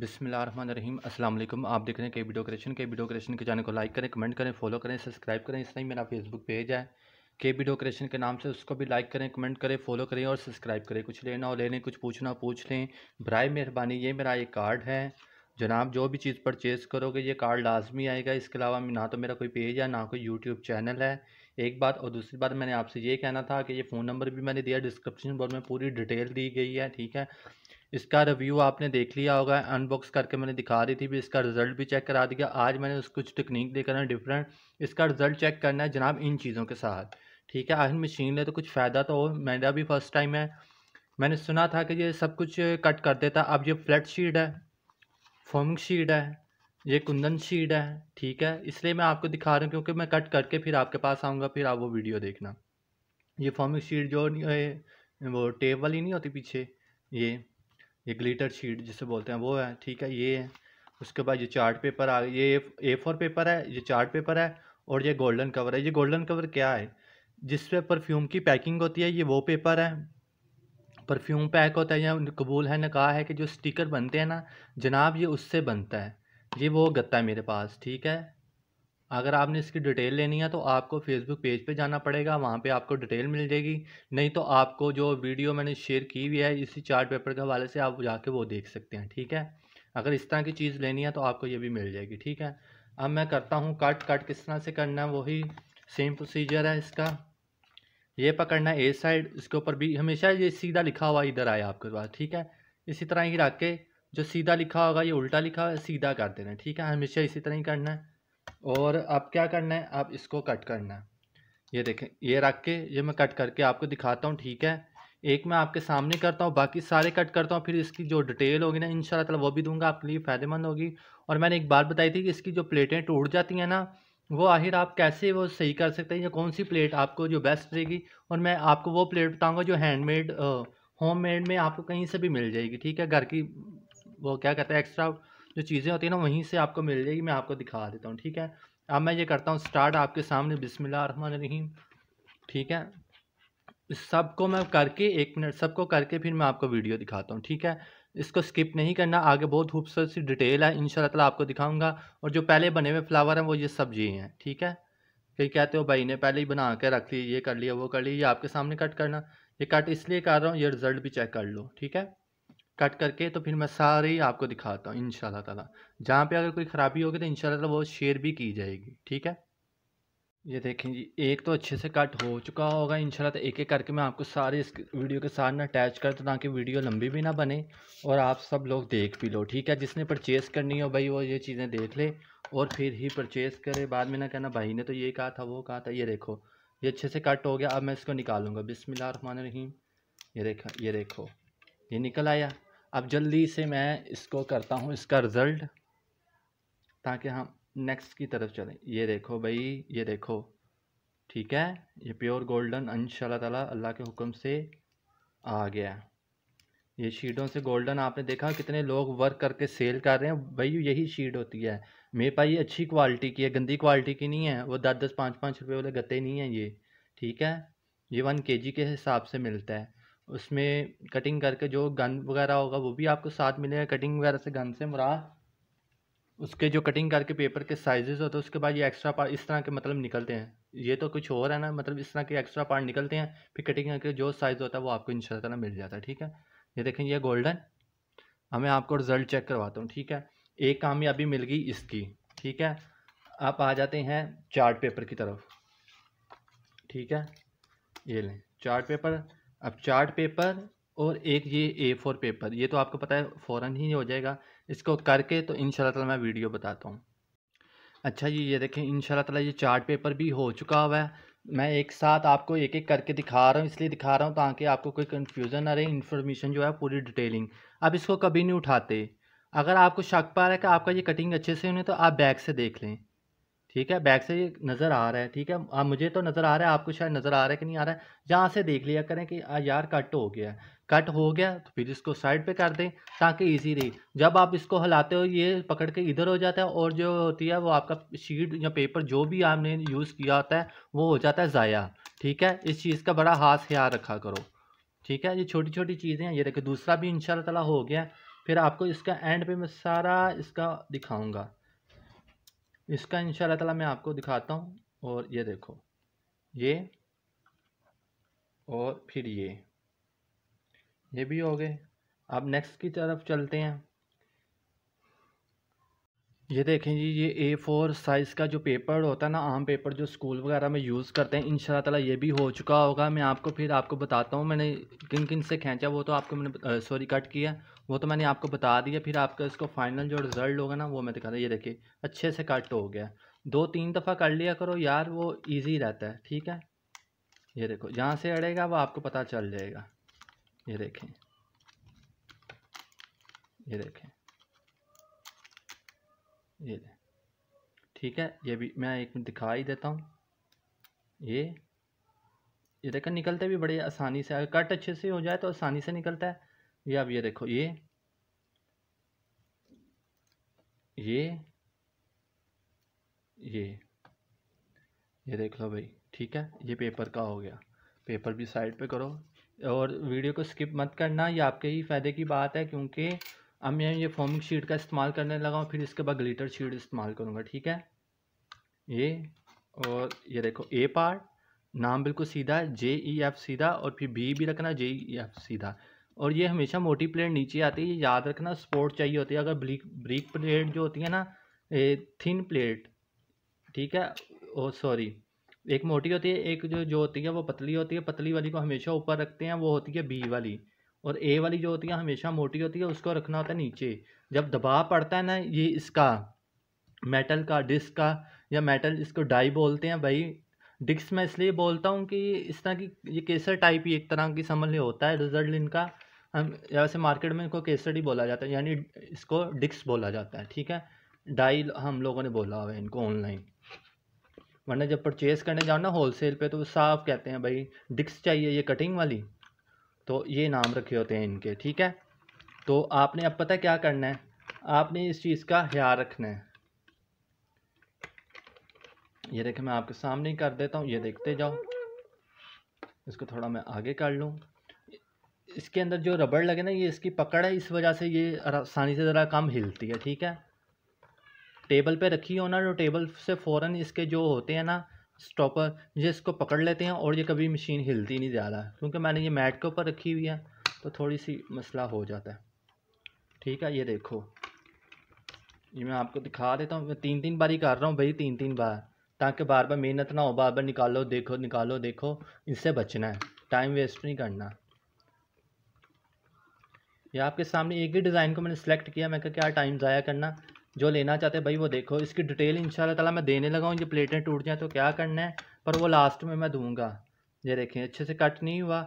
बिसमीम अल्लाम आप देख रहे हैं के वीडियो क्रिएशन के वीडियो क्रिएशन के चैनल को लाइक करें कमेंट करें फॉलो करें सब्सक्राइब करें इस तरह मेरा फेसबुक पेज है के वीडियो क्रिएशन के नाम से उसको भी लाइक करें कमेंट करें फॉलो करें और सब्सक्राइब करें कुछ लेना हो लेने कुछ पूछना पूछ लें बर मेहरबानी ये मेरा एक कार्ड है जनाब जो भी चीज़ परचेज़ करोगे ये कार्ड लाजमी आएगा इसके अलावा ना तो मेरा कोई पेज है ना कोई यूट्यूब चैनल है एक बात और दूसरी बात मैंने आपसे ये कहना था कि ये फ़ोन नंबर भी मैंने दिया डिस्क्रिप्शन बॉक्स में पूरी डिटेल दी गई है ठीक है इसका रिव्यू आपने देख लिया होगा अनबॉक्स करके मैंने दिखा दी थी भी इसका रिजल्ट भी चेक करा दिया आज मैंने उस कुछ टेक्निक देखा ना है डिफरेंट इसका रिजल्ट चेक करना है जनाब इन चीज़ों के साथ ठीक है आखिर मशीन ले तो कुछ फ़ायदा तो हो मेरा भी फर्स्ट टाइम है मैंने सुना था कि ये सब कुछ कट कर देता अब ये फ्लैट शीट है फोमिंग शीट है ये कुंदन शीट है ठीक है इसलिए मैं आपको दिखा रहा हूँ क्योंकि मैं कट करके फिर आपके पास आऊँगा फिर आप वो वीडियो देखना ये फॉर्मिंग शीट जो वो टेप वाली नहीं होती पीछे ये ये ग्लिटर शीट जिसे बोलते हैं वो है ठीक है ये है उसके बाद ये चार्ट पेपर आ ये ए फोर पेपर है ये चार्ट पेपर है और ये गोल्डन कवर है ये गोल्डन कवर क्या है जिस पे परफ्यूम की पैकिंग होती है ये वो पेपर है परफ्यूम पैक होता है या कबूल है न कहा है कि जो स्टिकर बनते हैं ना जनाब ये उससे बनता है ये वो गत्ता है मेरे पास ठीक है अगर आपने इसकी डिटेल लेनी है तो आपको फेसबुक पेज पे जाना पड़ेगा वहाँ पे आपको डिटेल मिल जाएगी नहीं तो आपको जो वीडियो मैंने शेयर की हुई है इसी चार्ट पेपर के हवाले से आप जाके वो देख सकते हैं ठीक है अगर इस तरह की चीज़ लेनी है तो आपको ये भी मिल जाएगी ठीक है अब मैं करता हूँ कट कट किस तरह से करना है वही सेम प्रोसीजर है इसका ये पकड़ना है ए साइड इसके ऊपर भी हमेशा ये सीधा लिखा हुआ इधर आया आपके पास ठीक है इसी तरह ही रख के जो सीधा लिखा होगा ये उल्टा लिखा होगा सीधा कर देना ठीक है हमेशा इसी तरह ही करना है और आप क्या करना है आप इसको कट करना है ये देखें ये रख के ये मैं कट करके आपको दिखाता हूँ ठीक है एक मैं आपके सामने करता हूँ बाकी सारे कट करता हूँ फिर इसकी जो डिटेल होगी ना इन वो भी दूंगा आपके लिए फ़ायदेमंद होगी और मैंने एक बात बताई थी कि इसकी जो प्लेटें टूट जाती हैं ना वो आखिर आप कैसे वो सही कर सकते हैं या कौन सी प्लेट आपको जो बेस्ट रहेगी और मैं आपको वो प्लेट बताऊँगा जो हैंडमेड होम मेड में आपको कहीं से भी मिल जाएगी ठीक है घर की वो क्या कहते हैं एक्स्ट्रा जो चीज़ें होती हैं ना वहीं से आपको मिल जाएगी मैं आपको दिखा देता हूँ ठीक है अब मैं ये करता हूँ स्टार्ट आपके सामने रहमान रहीम ठीक है सबको मैं करके एक मिनट सबको करके फिर मैं आपको वीडियो दिखाता हूँ ठीक है इसको स्किप नहीं करना आगे बहुत खूबसूरत सी डिटेल है इन ताला आपको दिखाऊंगा और जो पहले बने हुए फ्लावर हैं वो ये सब ये हैं ठीक है कहीं कहते हो भाई ने पहले ही बना के रख ली ये कर लिया वो कर लिया ये आपके सामने कट करना ये कट इसलिए कर रहा हूँ ये रिज़ल्ट भी चेक कर लो ठीक है कट करके तो फिर मैं सारे ही आपको दिखाता हूँ इन तला जहाँ पे अगर कोई ख़राबी होगी तो इन ताला वो शेयर भी की जाएगी ठीक है ये देखें जी एक तो अच्छे से कट हो चुका होगा इन तो एक एक करके मैं आपको सारे इस वीडियो के साथ ना अटैच कर तो ताकि वीडियो लंबी भी ना बने और आप सब लोग देख भी लो ठीक है जिसने परचेज़ करनी हो भाई वो ये चीज़ें देख ले और फिर ही परचेज़ करे बाद में ना कहना भाई ने तो ये कहा था वो कहा था ये देखो ये अच्छे से कट हो गया अब मैं इसको निकालूंगा बिसमिल्लाम रहीम ये देखा ये देखो ये निकल आया अब जल्दी से मैं इसको करता हूँ इसका रिज़ल्ट ताकि हम नेक्स्ट की तरफ चलें ये देखो भाई ये देखो ठीक है ये प्योर गोल्डन इन ताला अल्लाह के हुक्म से आ गया ये शीटों से गोल्डन आपने देखा कितने लोग वर्क करके सेल कर रहे हैं भाई यही शीट होती है मेरे पास ये अच्छी क्वालिटी की है गंदी क्वालिटी की नहीं है वो दस दस पाँच पाँच रुपये वाले गत्ते नहीं हैं ये ठीक है ये वन के जी के हिसाब से मिलता है उसमें कटिंग करके जो गन वगैरह होगा वो भी आपको साथ मिलेगा कटिंग वगैरह से गन से मुरा उसके जो कटिंग करके पेपर के साइजेस होते हैं उसके बाद ये एक्स्ट्रा पार्ट इस तरह के मतलब निकलते हैं ये तो कुछ और है ना मतलब इस तरह के एक्स्ट्रा पार्ट निकलते हैं फिर कटिंग करके जो साइज़ होता है वो आपको इन मिल जाता है ठीक है ये देखें ये गोल्डन हमें आपको रिज़ल्ट चेक करवाता हूँ ठीक है एक कामयाबी मिल गई इसकी ठीक है आप आ जाते हैं चार्ट पेपर की तरफ ठीक है ये लें चार्ट पेपर अब चार्ट पेपर और एक ये ए फोर पेपर ये तो आपको पता है फ़ौरन ही हो जाएगा इसको करके तो इन ताला मैं वीडियो बताता हूँ अच्छा जी ये देखें इन ताला ये चार्ट पेपर भी हो चुका हुआ है मैं एक साथ आपको एक एक करके दिखा रहा हूँ इसलिए दिखा रहा हूँ ताकि आपको कोई कन्फ्यूज़न ना रहे इन्फॉर्मेशन जो है पूरी डिटेलिंग अब इसको कभी नहीं उठाते अगर आपको शक पा रहा है कि आपका ये कटिंग अच्छे से होने तो आप बैक से देख लें ठीक है बैक से ये नज़र आ रहा है ठीक है आ, मुझे तो नज़र आ रहा है आपको शायद नज़र आ रहा है कि नहीं आ रहा है यहाँ से देख लिया करें कि आ, यार कट हो गया कट हो गया तो फिर इसको साइड पे कर दें ताकि इजी रहे जब आप इसको हिलाते हो ये पकड़ के इधर हो जाता है और जो होती है वो आपका शीट या पेपर जो भी आपने यूज़ किया होता है वो हो जाता है ज़ाया ठीक है इस चीज़ का बड़ा हाथ ख्याल रखा करो ठीक है ये छोटी छोटी चीज़ें हैं ये देखें दूसरा भी इन ताला हो गया फिर आपको इसका एंड पे मैं सारा इसका दिखाऊँगा इसका इन तला मैं आपको दिखाता हूँ और ये देखो ये और फिर ये ये भी हो गए अब नेक्स्ट की तरफ चलते हैं ये देखें जी ये ए फोर साइज़ का जो पेपर होता है ना आम पेपर जो स्कूल वगैरह में यूज़ करते हैं इन ताला ये भी हो चुका होगा मैं आपको फिर आपको बताता हूँ मैंने किन किन से खींचा वो तो आपको मैंने सॉरी कट किया वो तो मैंने आपको बता दिया फिर आपका इसको फाइनल जो रिज़ल्ट होगा ना वो मैं दिखा ये देखिए अच्छे से कट हो गया दो तीन दफ़ा कर लिया करो यार वो ईजी रहता है ठीक है ये देखो जहाँ से अड़ेगा वो आपको पता चल जाएगा ये देखें ये देखें ये ठीक है ये भी मैं एक दिखा ही देता हूँ ये ये देखो निकलते भी बड़े आसानी से अगर कट अच्छे से हो जाए तो आसानी से निकलता है ये अब ये देखो ये ये ये ये देख लो भाई ठीक है ये पेपर का हो गया पेपर भी साइड पे करो और वीडियो को स्किप मत करना ये आपके ही फ़ायदे की बात है क्योंकि अब मैं ये फॉर्मिंग शीट का इस्तेमाल करने लगा हूँ फिर इसके बाद ग्लिटर शीट इस्तेमाल करूँगा ठीक है ये और ये देखो ए पार्ट नाम बिल्कुल सीधा है जे ई एफ सीधा और फिर बी भी रखना जे ई एफ सीधा और ये हमेशा मोटी प्लेट नीचे आती है याद रखना स्पोर्ट चाहिए होती है अगर ब्रिक ब्रिक प्लेट जो होती है ना थिन प्लेट ठीक है ओ सॉरी एक मोटी होती है एक जो जो होती है वो पतली होती है पतली वाली को हमेशा ऊपर रखते हैं वो होती है बी वाली और ए वाली जो होती है हमेशा मोटी होती है उसको रखना होता है नीचे जब दबाव पड़ता है ना ये इसका मेटल का डिस्क का या मेटल इसको डाई बोलते हैं भाई डिक्स मैं इसलिए बोलता हूँ कि इस तरह की ये केसर टाइप ही एक तरह की समझ लें होता है रिजल्ट इनका हम वैसे मार्केट में इनको केसर ही बोला जाता है यानी इसको डिक्स बोला जाता है ठीक है डाई हम लोगों ने बोला हुआ है इनको ऑनलाइन वरना जब परचेज़ करने जाओ ना होलसेल पे तो साफ कहते हैं भाई डिक्स चाहिए ये कटिंग वाली तो ये नाम रखे होते हैं इनके ठीक है तो आपने अब पता क्या करना है आपने इस चीज़ का ख्याल रखना है ये देखें मैं आपके सामने ही कर देता हूँ ये देखते जाओ इसको थोड़ा मैं आगे कर लूँ इसके अंदर जो रबड़ लगे ना ये इसकी पकड़ है इस वजह से ये आसानी से ज़रा कम हिलती है ठीक है टेबल पे रखी हो ना तो टेबल से फ़ौरन इसके जो होते हैं ना स्टॉपर ये इसको पकड़ लेते हैं और ये कभी मशीन हिलती नहीं ज़्यादा क्योंकि मैंने ये मैट के ऊपर रखी हुई है तो थोड़ी सी मसला हो जाता है ठीक है ये देखो ये मैं आपको दिखा देता हूँ मैं तीन तीन बार ही कर रहा हूँ भाई तीन तीन बार ताकि बार बार मेहनत ना हो बार बार निकालो देखो निकालो देखो इससे बचना है टाइम वेस्ट नहीं करना ये आपके सामने एक ही डिज़ाइन को मैंने सेलेक्ट किया मैं क्या टाइम ज़ाया करना जो लेना चाहते हैं भाई वो देखो इसकी डिटेल इन ताला मैं देने लगा हूँ ये प्लेटें टूट जाएँ तो क्या करना है पर वो लास्ट में मैं दूँगा ये देखें अच्छे से कट नहीं हुआ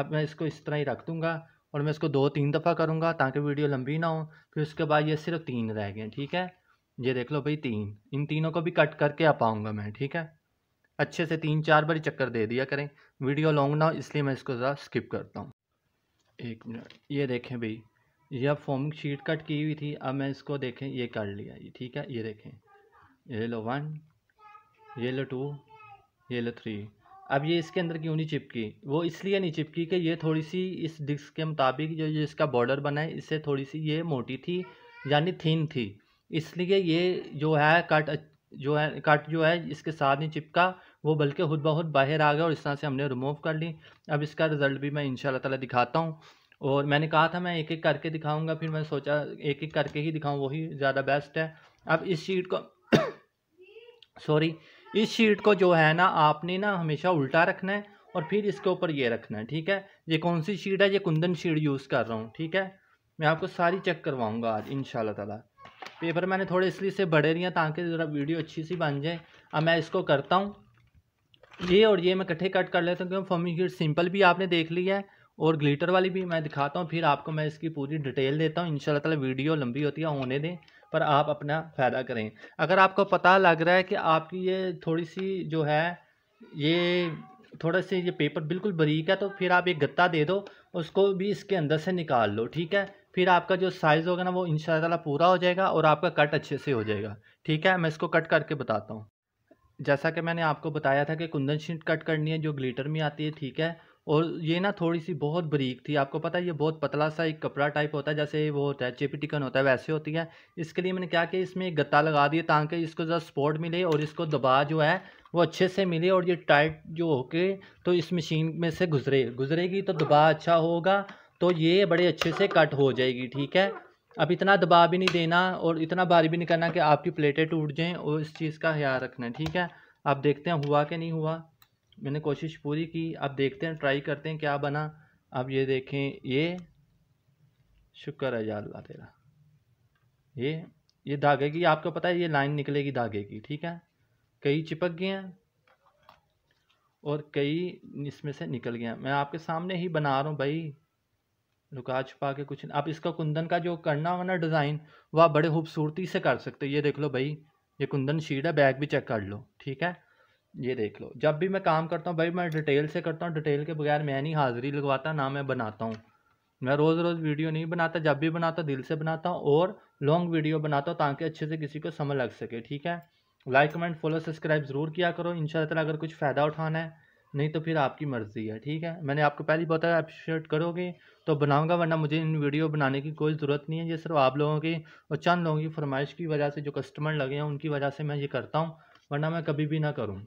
अब मैं इसको इस तरह ही रख दूँगा और मैं इसको दो तीन दफ़ा करूँगा ताकि वीडियो लंबी ना हो फिर उसके बाद ये सिर्फ तीन रह गए ठीक है ये देख लो भाई तीन इन तीनों को भी कट करके आ पाऊँगा मैं ठीक है अच्छे से तीन चार बार चक्कर दे दिया करें वीडियो लॉन्ग ना हो इसलिए मैं इसको ज़रा स्किप करता हूँ एक मिनट ये देखें भाई अब फॉर्मिंग शीट कट की हुई थी अब मैं इसको देखें ये कर लिया ये ठीक है ये देखें ये लो वन ये लो टू ये लो थ्री अब ये इसके अंदर क्यों नहीं चिपकी वो इसलिए नहीं चिपकी कि ये थोड़ी सी इस डिस्क के मुताबिक जो ये इसका बॉर्डर बना है इससे थोड़ी सी ये मोटी थी यानी थीन थी इसलिए ये जो है कट जो है कट जो है इसके साथ नहीं चिपका वो बल्कि खुद बहुत बाहर आ गया और इस तरह से हमने रिमूव कर ली अब इसका रिज़ल्ट भी मैं इन ताला दिखाता हूँ और मैंने कहा था मैं एक एक करके दिखाऊंगा फिर मैं सोचा एक एक करके ही दिखाऊं वही ज़्यादा बेस्ट है अब इस शीट को सॉरी इस शीट को जो है ना आपने ना हमेशा उल्टा रखना है और फिर इसके ऊपर ये रखना है ठीक है ये कौन सी शीट है ये कुंदन शीट यूज़ कर रहा हूँ ठीक है मैं आपको सारी चेक करवाऊँगा आज इन शाला पेपर मैंने थोड़े इसलिए से बढ़े रही ताकि ज़रा वीडियो अच्छी सी बन जाए अब मैं इसको करता हूँ ये और ये मैं इकट्ठे कट कर लेता हूँ क्योंकि फॉर्मिंग शीट सिंपल भी आपने देख ली है और ग्लिटर वाली भी मैं दिखाता हूँ फिर आपको मैं इसकी पूरी डिटेल देता हूँ इन वीडियो लंबी होती है होने दें पर आप अपना फ़ायदा करें अगर आपको पता लग रहा है कि आपकी ये थोड़ी सी जो है ये थोड़ा से ये पेपर बिल्कुल बरीक है तो फिर आप एक गत्ता दे दो उसको भी इसके अंदर से निकाल लो ठीक है फिर आपका जो साइज़ होगा ना वो इन शाला पूरा हो जाएगा और आपका कट अच्छे से हो जाएगा ठीक है मैं इसको कट करके बताता हूँ जैसा कि मैंने आपको बताया था कि कुंदन शीट कट करनी है जो ग्लिटर में आती है ठीक है और ये ना थोड़ी-सी बहुत बरीक थी, आपको पता है ये बहुत पतला-सा एक कपड़ा टाइप होता है, जैसे वो होता है चेपी टिकन होता है वैसे होती है। इसके लिए मैंने क्या किया इसमें एक गत्ता लगा दिया ताकि इसको ज़रा सपोर्ट मिले और इसको दबा जो है वो अच्छे से मिले और ये टाइट जो होके तो इस मशीन में से गुज़रे। गुज़रेगी तो दबा अच्छा होगा तो ये बड़े अच्छे से कट हो जाएगी, ठीक है। अब इतना दबा भी नहीं देना और इतना भारी भी नहीं करना कि आपकी प्लेटें टूट जाएँ और इस चीज़ का ख़्याल रखना है, ठीक है। अब देखते हैं हुआ कि नहीं हुआ। मैंने कोशिश पूरी की आप देखते हैं ट्राई करते हैं क्या बना आप ये देखें ये शुक्र है अल्लाह तेरा ये ये धागे की आपको पता है ये लाइन निकलेगी धागे की ठीक है कई चिपक गए हैं और कई इसमें से निकल गया मैं आपके सामने ही बना रहा हूँ भाई लुका छुपा के कुछ आप इसका कुंदन का जो करना हो ना डिज़ाइन वह बड़े खूबसूरती से कर सकते हो ये देख लो भाई ये कुंदन शीट है बैग भी चेक कर लो ठीक है ये देख लो जब भी मैं काम करता हूँ भाई मैं डिटेल से करता हूँ डिटेल के बगैर मैं नहीं हाज़िरी लगवाता ना मैं बनाता हूँ मैं रोज़ रोज़ वीडियो नहीं बनाता जब भी बनाता दिल से बनाता हूँ और लॉन्ग वीडियो बनाता हूँ ताकि अच्छे से किसी को समझ लग सके ठीक है लाइक कमेंट फॉलो सब्सक्राइब ज़रूर किया करो इन अगर कुछ फ़ायदा उठाना है नहीं तो फिर आपकी मर्ज़ी है ठीक है मैंने आपको पहले बताया अप्रिशिएट करोगे तो बनाऊंगा वरना मुझे इन वीडियो बनाने की कोई ज़रूरत नहीं है ये सिर्फ आप लोगों की और चंद लोगों की फरमाइश की वजह से जो कस्टमर लगे हैं उनकी वजह से मैं ये करता हूँ वरना मैं कभी भी ना करूँ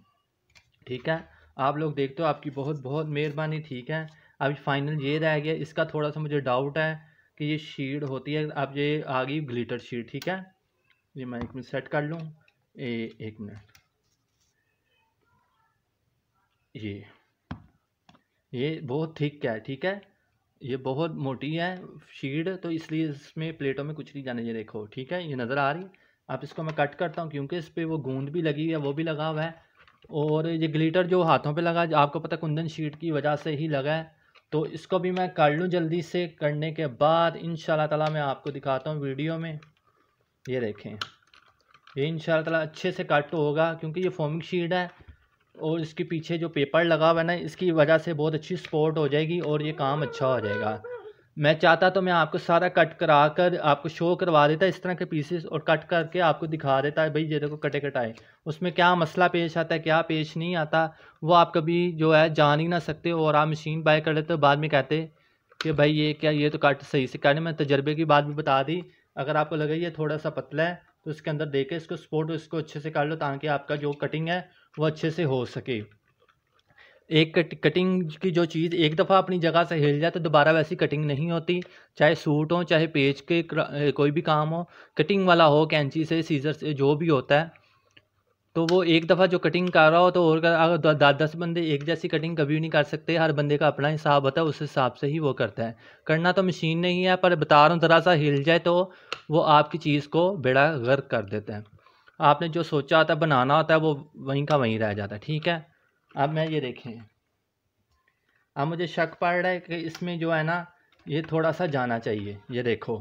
ठीक है आप लोग देखते हो आपकी बहुत बहुत मेहरबानी ठीक है अभी फाइनल ये रह गया इसका थोड़ा सा मुझे डाउट है कि ये शीड होती है अब ये आ गई ग्लिटर शीड ठीक है ये मैं एक मिनट सेट कर लूँ ए एक मिनट ये ये बहुत थिक है ठीक है ये बहुत मोटी है शीड तो इसलिए इसमें प्लेटों में कुछ नहीं जाने ये देखो ठीक है ये नज़र आ रही अब इसको मैं कट करता हूँ क्योंकि इस पर वो गूंद भी लगी हुई है वो भी लगा हुआ है और ये ग्लिटर जो हाथों पे लगा आपको पता कुंदन शीट की वजह से ही लगा है तो इसको भी मैं कर लूँ जल्दी से करने के बाद इन ताला मैं आपको दिखाता हूँ वीडियो में ये देखें ये इन ताला अच्छे से कट होगा क्योंकि ये फोमिंग शीट है और इसके पीछे जो पेपर लगा हुआ है ना इसकी वजह से बहुत अच्छी सपोर्ट हो जाएगी और ये काम अच्छा हो जाएगा मैं चाहता तो मैं आपको सारा कट करा कर आपको शो करवा देता इस तरह के पीसेस और कट करके आपको दिखा देता है भाई ये देखो कटे कटाए उसमें क्या मसला पेश आता है क्या पेश नहीं आता वो आप कभी जो है जान ही ना सकते और आप मशीन बाय कर लेते हो बाद में कहते कि भाई ये क्या ये तो कट सही से कहने मैं तजर्बे की बात भी बता दी अगर आपको लगे ये थोड़ा सा पतला है तो इसके अंदर दे इसको सपोर्ट इसको अच्छे से कर लो ताकि आपका जो कटिंग है वो अच्छे से हो सके एक कट, कटिंग की जो चीज़ एक दफ़ा अपनी जगह से हिल जाए तो दोबारा वैसी कटिंग नहीं होती चाहे सूट हो चाहे पेज के कोई भी काम हो कटिंग वाला हो कैंची से सीज़र से जो भी होता है तो वो एक दफ़ा जो कटिंग कर रहा हो तो और अगर दस दस बंदे एक जैसी कटिंग कभी नहीं कर सकते हर बंदे का अपना हिसाब होता है उस हिसाब से ही वो करता है करना तो मशीन नहीं है पर बता रहा हूँ ज़रा सा हिल जाए तो वो आपकी चीज़ को बेड़ा गर्क कर देते हैं आपने जो सोचा होता है बनाना होता है वो वहीं का वहीं रह जाता है ठीक है अब मैं ये देखें अब मुझे शक पड़ रहा है कि इसमें जो है ना ये थोड़ा सा जाना चाहिए ये देखो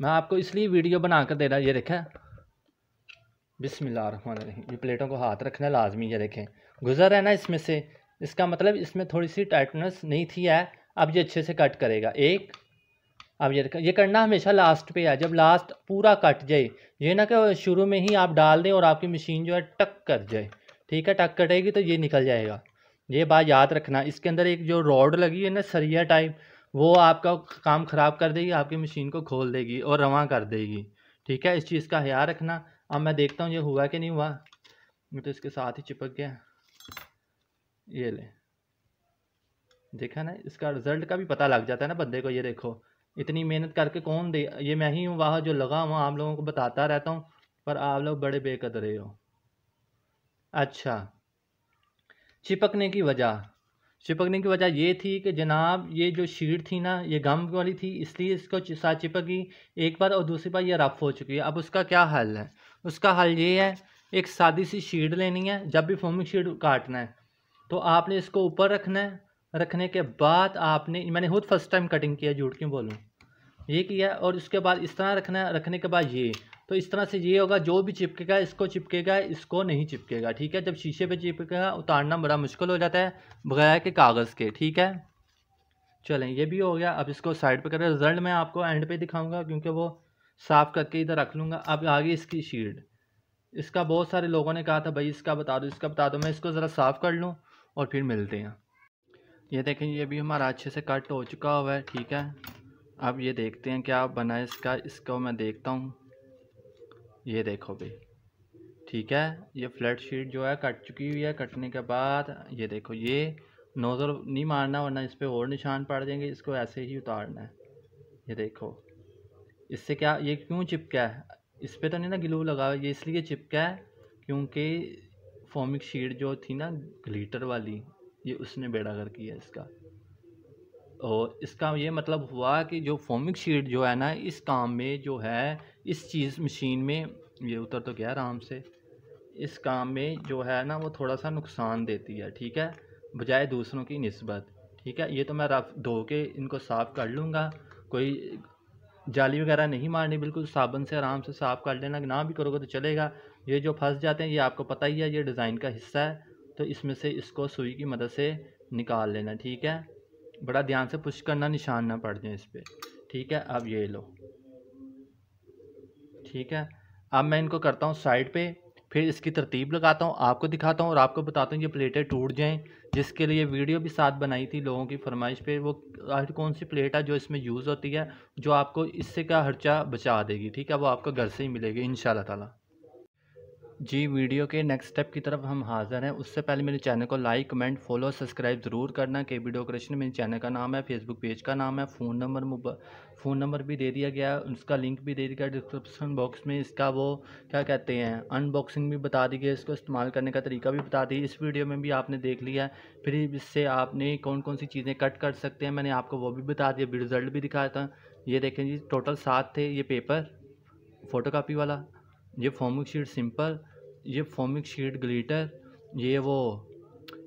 मैं आपको इसलिए वीडियो बना कर दे रहा ये देखा बिसमिल्लाम ये प्लेटों को हाथ रखना लाजमी ये देखें गुज़र है ना इसमें से इसका मतलब इसमें थोड़ी सी टाइटनेस नहीं थी है अब ये अच्छे से कट करेगा एक अब ये ये करना हमेशा लास्ट पे है जब लास्ट पूरा कट जाए ये ना कि शुरू में ही आप डाल दें और आपकी मशीन जो है टक कर जाए ठीक है टक कटेगी तो ये निकल जाएगा ये बात याद रखना इसके अंदर एक जो रॉड लगी है ना सरिया टाइप वो आपका काम ख़राब कर देगी आपकी मशीन को खोल देगी और रवा कर देगी ठीक है इस चीज़ का ख्याल रखना अब मैं देखता हूँ ये हुआ कि नहीं हुआ मैं तो इसके साथ ही चिपक गया ये ले देखा ना इसका रिज़ल्ट का भी पता लग जाता है ना बंदे को ये देखो इतनी मेहनत करके कौन दे ये मैं ही हूँ वहाँ जो लगा हुआ आप लोगों को बताता रहता हूँ पर आप लोग बड़े बेकदरे हो अच्छा चिपकने की वजह चिपकने की वजह ये थी कि जनाब ये जो शीट थी ना ये गम वाली थी इसलिए इसको साथ चिपकी एक बार और दूसरी बार ये रफ हो चुकी है अब उसका क्या हल है उसका हल ये है एक सादी सी शीट लेनी है जब भी फोमिंग शीट काटना है तो आपने इसको ऊपर रखना है रखने के बाद आपने मैंने खुद फर्स्ट टाइम कटिंग किया झूठ क्यों बोलूँ ये किया और उसके बाद इस तरह रखना है रखने के बाद ये तो इस तरह से ये होगा जो भी चिपकेगा इसको चिपकेगा इसको नहीं चिपकेगा ठीक है जब शीशे पे चिपकेगा उतारना बड़ा मुश्किल हो जाता है बगैर के कागज़ के ठीक है चलें ये भी हो गया अब इसको साइड पे करें रिजल्ट मैं आपको एंड पे दिखाऊंगा क्योंकि वो साफ़ करके इधर रख लूँगा अब आगे इसकी शीट इसका बहुत सारे लोगों ने कहा था भाई इसका बता दो इसका बता दो मैं इसको ज़रा साफ़ कर लूँ और फिर मिलते हैं ये देखें ये भी हमारा अच्छे से कट हो चुका हुआ है ठीक है अब ये देखते हैं क्या बना है इसका इसको मैं देखता हूँ ये देखो भाई ठीक है ये फ्लैट शीट जो है कट चुकी हुई है कटने के बाद ये देखो ये नोज़र नहीं मारना वरना इस पर और निशान पड़ जाएंगे इसको ऐसे ही उतारना है ये देखो इससे क्या ये क्यों चिपका है इस पर तो नहीं ना ग्लू लगा ये इसलिए चिपका है क्योंकि फॉमिक शीट जो थी ना ग्लीटर वाली ये उसने बेड़ा कर किया इसका और इसका ये मतलब हुआ कि जो फॉमिक शीट जो है ना इस काम में जो है इस चीज़ मशीन में ये उतर तो गया आराम से इस काम में जो है ना वो थोड़ा सा नुकसान देती है ठीक है बजाय दूसरों की नस्बत ठीक है ये तो मैं रफ धो के इनको साफ़ कर लूँगा कोई जाली वगैरह नहीं मारनी बिल्कुल साबुन से आराम से साफ़ कर लेना ना भी करोगे तो चलेगा ये जो फंस जाते हैं ये आपको पता ही है ये डिज़ाइन का हिस्सा है तो इसमें से इसको सुई की मदद से निकाल लेना ठीक है बड़ा ध्यान से पुश करना निशान ना पड़ जाए इस पर ठीक है अब ये लो ठीक है अब मैं इनको करता हूँ साइड पे फिर इसकी तरतीब लगाता हूँ आपको दिखाता हूँ और आपको बताता हूँ ये प्लेटें टूट जाएँ जिसके लिए वीडियो भी साथ बनाई थी लोगों की फरमाइश पे वो आज कौन सी प्लेट है जो इसमें यूज़ होती है जो आपको इससे का खर्चा बचा देगी ठीक है वो आपको घर से ही मिलेगी इन शाला जी वीडियो के नेक्स्ट स्टेप की तरफ हम हाज़र हैं उससे पहले मेरे चैनल को लाइक कमेंट फॉलो और सब्सक्राइब ज़रूर करना के वीडियो क्रेशन मेरे चैनल का नाम है फेसबुक पेज का नाम है फ़ोन नंबर फ़ोन नंबर भी दे दिया गया है उसका लिंक भी दे दिया गया डिस्क्रिप्शन बॉक्स में इसका वो क्या कहते हैं अनबॉक्सिंग भी बता दी गई इसको इस्तेमाल करने का तरीका भी बता दी इस वीडियो में भी आपने देख लिया है फिर इससे आपने कौन कौन सी चीज़ें कट कर सकते हैं मैंने आपको वो भी बता दिया रिज़ल्ट भी दिखाया था ये देखें जी टोटल सात थे ये पेपर फ़ोटो वाला ये फॉर्मिक शीट सिंपल ये फॉमिक शीट ग्लिटर ये वो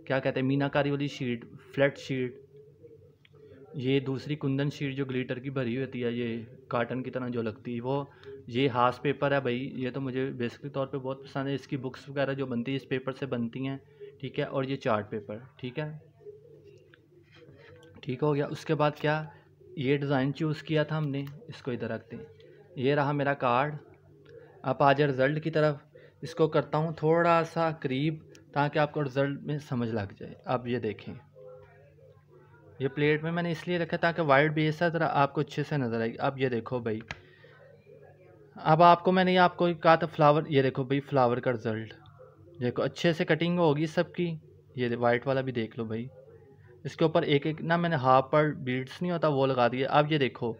क्या कहते हैं मीनाकारी वाली शीट फ्लैट शीट ये दूसरी कुंदन शीट जो ग्लिटर की भरी होती है ये कार्टन की तरह जो लगती है वो ये हास पेपर है भाई ये तो मुझे बेसिकली तौर पे बहुत पसंद है इसकी बुक्स वगैरह जो बनती है इस पेपर से बनती हैं ठीक है और ये चार्ट पेपर ठीक है ठीक हो गया उसके बाद क्या ये डिज़ाइन चूज़ किया था हमने इसको इधर रखते हैं ये रहा मेरा कार्ड अब आ जाए रिज़ल्ट की तरफ इसको करता हूँ थोड़ा सा करीब ताकि आपको रिज़ल्ट में समझ लग जाए आप ये देखें ये प्लेट में मैंने इसलिए रखा ताकि वाइट बेस है ज़रा आपको अच्छे से नज़र आएगी अब ये देखो भाई अब आपको मैंने आपको कहा था फ्लावर ये देखो भाई फ्लावर का रिज़ल्ट देखो अच्छे से कटिंग होगी सबकी ये वाइट वाला भी देख लो भाई इसके ऊपर एक एक ना मैंने हाफ पर बीड्स नहीं होता वो लगा दिए अब ये देखो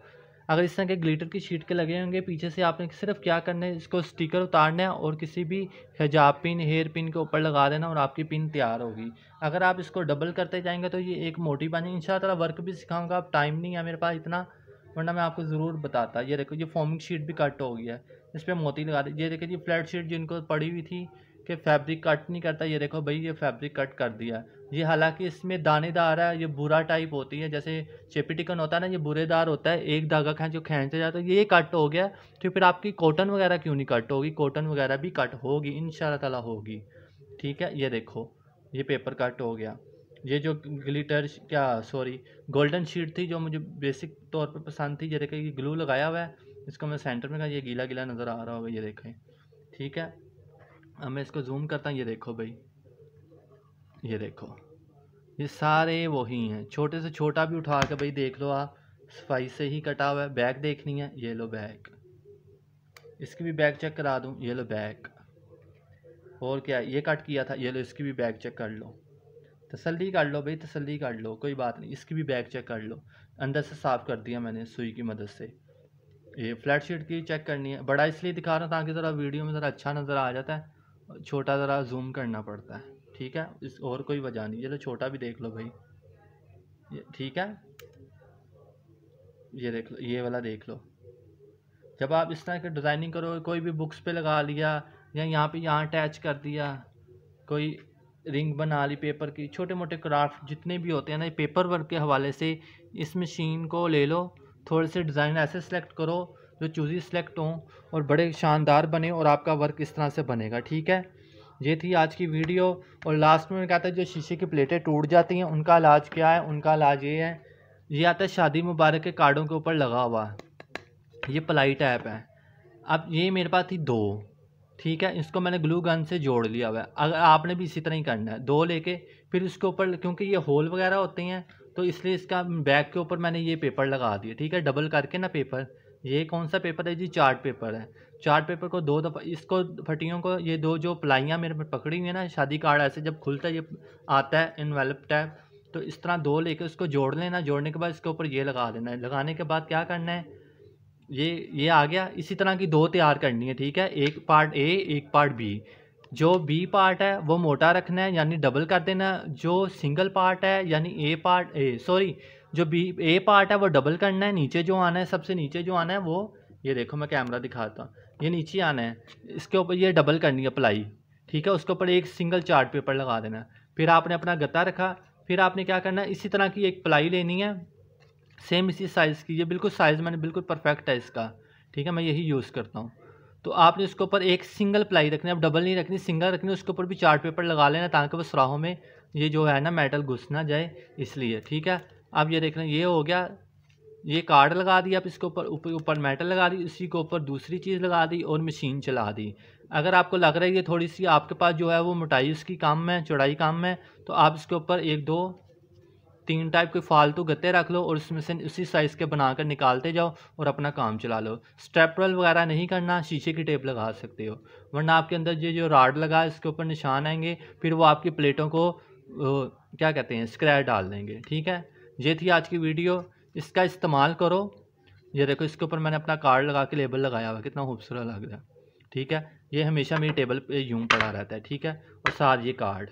अगर इस तरह के ग्लिटर की शीट के लगे होंगे पीछे से आपने सिर्फ क्या करना है इसको स्टिकर उतारना है और किसी भी हिजाब पिन हेयर पिन के ऊपर लगा देना और आपकी पिन तैयार होगी अगर आप इसको डबल करते जाएंगे तो ये एक मोटी बनी इन वर्क भी सिखाऊंगा आप टाइम नहीं है मेरे पास इतना वरना मैं आपको ज़रूर बताता ये देखो ये फॉर्मिंग शीट भी कट हो गई है इस पर मोती लगा दी ये देखिए जी फ्लैट शीट जिनको पड़ी हुई थी कि फैब्रिक कट नहीं करता ये देखो भाई ये फैब्रिक कट कर दिया ये हालांकि इसमें दानेदार है ये बुरा टाइप होती है जैसे टिकन होता है ना ये बुरेदार होता है एक धागा खेच जो खेचते जाता है ये कट हो गया तो फिर आपकी कॉटन वगैरह क्यों नहीं कट होगी कॉटन वगैरह भी कट होगी इन शाला होगी ठीक है ये देखो ये पेपर कट हो गया ये जो ग्लिटर क्या सॉरी गोल्डन शीट थी जो मुझे बेसिक तौर पर पसंद थी ये देखें ये ग्लू लगाया हुआ है इसको मैं सेंटर में कहा ये गीला गीला नज़र आ रहा होगा ये देखें ठीक है अब मैं इसको जूम करता हूँ ये देखो भाई ये देखो ये सारे वही हैं छोटे से छोटा भी उठा के भाई देख लो आप सफाई से ही कटा हुआ है बैग देखनी है ये लो बैग इसकी भी बैग चेक करा दूँ ये लो बैग और क्या है ये कट किया था ये लो इसकी भी बैग चेक कर लो तसल्ली कर लो भाई तसल्ली कर लो कोई बात नहीं इसकी भी बैग चेक कर लो अंदर से साफ़ कर दिया मैंने सुई की मदद से ये फ्लैट शीट की चेक करनी है बड़ा इसलिए दिखा रहा हूँ ताकि ज़रा वीडियो में ज़रा अच्छा नज़र आ जाता है छोटा ज़रा जूम करना पड़ता है ठीक है इस और कोई वजह नहीं चलो छोटा भी देख लो भाई ठीक है ये देख लो ये वाला देख लो जब आप इस तरह की डिज़ाइनिंग करो कोई भी बुक्स पे लगा लिया या यहाँ पे यहाँ अटैच कर दिया कोई रिंग बना ली पेपर की छोटे मोटे क्राफ्ट जितने भी होते हैं ना पेपर वर्क के हवाले से इस मशीन को ले लो थोड़े से डिज़ाइन ऐसे सेलेक्ट करो जो चूज़ी सेलेक्ट हों और बड़े शानदार बने और आपका वर्क इस तरह से बनेगा ठीक है ये थी आज की वीडियो और लास्ट में क्या था जो शीशे की प्लेटें टूट जाती हैं उनका इलाज क्या है उनका इलाज ये है ये आता है शादी मुबारक के कार्डों के ऊपर लगा हुआ ये पलाई टाइप है अब ये मेरे पास थी दो ठीक है इसको मैंने ग्लू गन से जोड़ लिया हुआ है अगर आपने भी इसी तरह ही करना है दो लेके फिर इसके ऊपर क्योंकि ये होल वगैरह होते हैं तो इसलिए इसका बैग के ऊपर मैंने ये पेपर लगा दिया ठीक है डबल करके ना पेपर ये कौन सा पेपर है जी चार्ट पेपर है चार्ट पेपर को दो दफ़ा इसको फटियों को ये दो जो प्लाइयाँ मेरे पर पकड़ी हुई है ना शादी कार्ड ऐसे जब खुलता है ये आता है इनवेलप टाइप तो इस तरह दो लेके उसको जोड़ लेना जोड़ने के बाद इसके ऊपर ये लगा देना है लगाने के बाद क्या करना है ये ये आ गया इसी तरह की दो तैयार करनी है ठीक है एक पार्ट ए एक पार्ट बी जो बी पार्ट है वो मोटा रखना है यानी डबल कर देना जो सिंगल पार्ट है यानी ए पार्ट ए सॉरी जो बी ए पार्ट है वो डबल करना है नीचे जो आना है सबसे नीचे जो आना है वो ये देखो मैं कैमरा दिखाता हूँ ये नीचे आना है इसके ऊपर ये डबल करनी है प्लाई ठीक है उसके ऊपर एक सिंगल चार्ट पेपर लगा देना है फिर आपने अपना गत्ता रखा फिर आपने क्या करना है इसी तरह की एक प्लाई लेनी है सेम इसी साइज़ की ये बिल्कुल साइज़ मैंने बिल्कुल परफेक्ट है इसका ठीक है मैं यही यूज़ करता हूँ तो आपने उसके ऊपर एक सिंगल प्लाई रखनी है अब डबल नहीं रखनी सिंगल रखनी उसके ऊपर भी चार्ट पेपर लगा लेना ताकि वो सराहों में ये जो है ना मेटल घुस ना जाए इसलिए ठीक है अब ये देख रहे हैं ये हो गया ये कार्ड लगा दी आप इसके ऊपर ऊपर ऊपर मेटल लगा दी इसी के ऊपर दूसरी चीज़ लगा दी और मशीन चला दी अगर आपको लग रहा है ये थोड़ी सी आपके पास जो है वो मोटाई उसकी काम है चौड़ाई काम है तो आप इसके ऊपर एक दो तीन टाइप के फालतू गत्ते रख लो और उसमें से उसी साइज़ के बनाकर निकालते जाओ और अपना काम चला लो स्टेपरल वगैरह नहीं करना शीशे की टेप लगा सकते हो वरना आपके अंदर ये जो राड लगा इसके ऊपर निशान आएंगे फिर वो आपकी प्लेटों को क्या कहते हैं स्क्रैच डाल देंगे ठीक है ये थी आज की वीडियो इसका इस्तेमाल करो ये देखो इसके ऊपर मैंने अपना कार्ड लगा के लेबल लगाया हुआ कितना खूबसूरत लग रहा है ठीक है ये हमेशा मेरी टेबल पे यूं पड़ा रहता है ठीक है और साथ ये कार्ड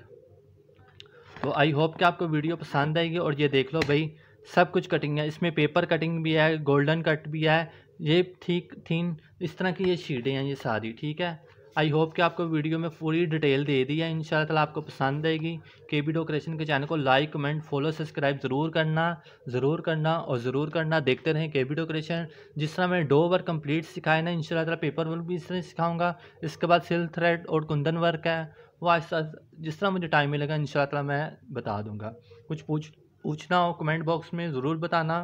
तो आई होप कि आपको वीडियो पसंद आएगी और ये देख लो भाई सब कुछ कटिंग है इसमें पेपर कटिंग भी है गोल्डन कट भी है ये ठीक थीन इस तरह की ये शीटें हैं ये सारी ठीक है आई होप कि आपको वीडियो में पूरी डिटेल दे दी है इन शाला आपको पसंद आएगी के बी डेकोरेशन के चैनल को लाइक कमेंट फॉलो सब्सक्राइब ज़रूर करना ज़रूर करना और ज़रूर करना देखते रहें के बी डेकोरेशन जिस तरह मैं डो वर्क कम्प्लीट सिखाया ना इन ताला पेपर वर्क भी इस तरह सिखाऊंगा इसके बाद सिल्क थ्रेड और कुंदन वर्क है वो आहिस्ता जिस तरह मुझे टाइम मिलेगा इन ताला मैं बता दूँगा कुछ पूछ पूछना हो कमेंट बॉक्स में ज़रूर बताना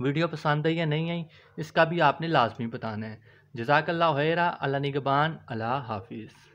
वीडियो पसंद आई या नहीं आई इसका भी आपने लाजमी बताना है जजाकल्ला खैरा अल्लाह निगबान अल्लाह हाफिज़